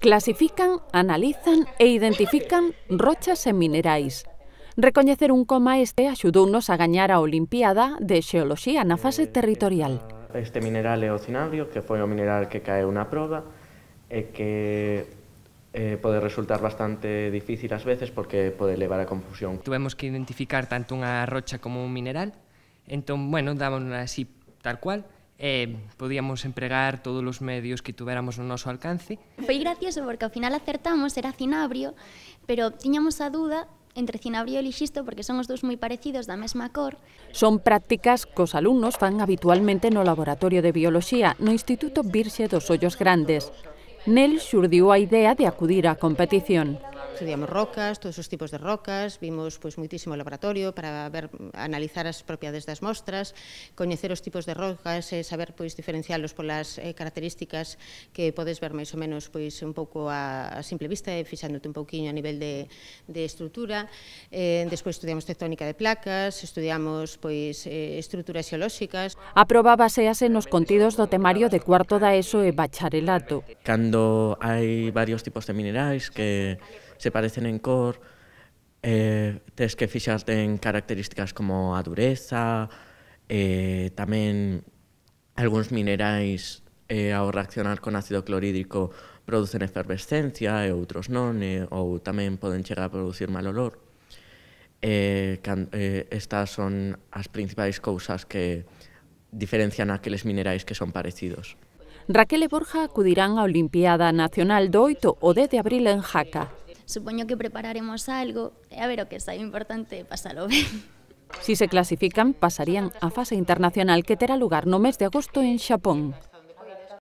Clasifican, analizan e identifican rochas e minerais. Recoñecer un coma este axudounos a gañar a Olimpiada de Xeoloxía na fase territorial. Este mineral é o cinabrio, que foi o mineral que cae unha proba, e que eh, pode resultar bastante difícil ás veces porque pode levar a confusión. Tuvemos que identificar tanto unha rocha como un mineral, entón, bueno, dámonos así tal cual, eh, podíamos empregar todos os medios que tuveramos no noso alcance. Foi gracioso porque ao final acertamos, era cinabrio, pero tiñamos a duda entre cinabrio e lixisto porque son os dous moi parecidos da mesma cor. Son prácticas que os alumnos fan habitualmente no Laboratorio de Bioloxía no Instituto Virxe dos Ollos Grandes. Nel xurdiu a idea de acudir á competición estudiamos rocas, todos os tipos de rocas, vimos pois muitísimo laboratorio para ver analizar as propiedades das mostras, coñecer os tipos de rocas e eh, saber pois diferencialos polas eh, características que podes ver máis ou menos pois un pouco a, a simple vista e fixándote un pouquiño a nivel de, de estrutura. Eh, despois estudiamos tectónica de placas, estudiamos pois eh, estruturas xeolóxicas. A proba basease nos contidos do temario de cuarto da ESO e bacharelato. Cando hai varios tipos de minerais que se parecen en cor, eh, tens que fixarte en características como a dureza, eh, tamén algúns minerais eh, ao reaccionar con ácido clorhídrico producen efervescencia e outros non, e, ou tamén poden chegar a producir mal olor. Eh, can, eh, estas son as principais cousas que diferencian aqueles minerais que son parecidos. Raquel e Borja acudirán á Olimpiada Nacional do 8 o 10 de abril en Jaca supoño que prepararemos algo e a ver o que sai importante pasalo ben. Si se clasifican, pasarían á fase internacional que terá lugar no mes de agosto en Xapón.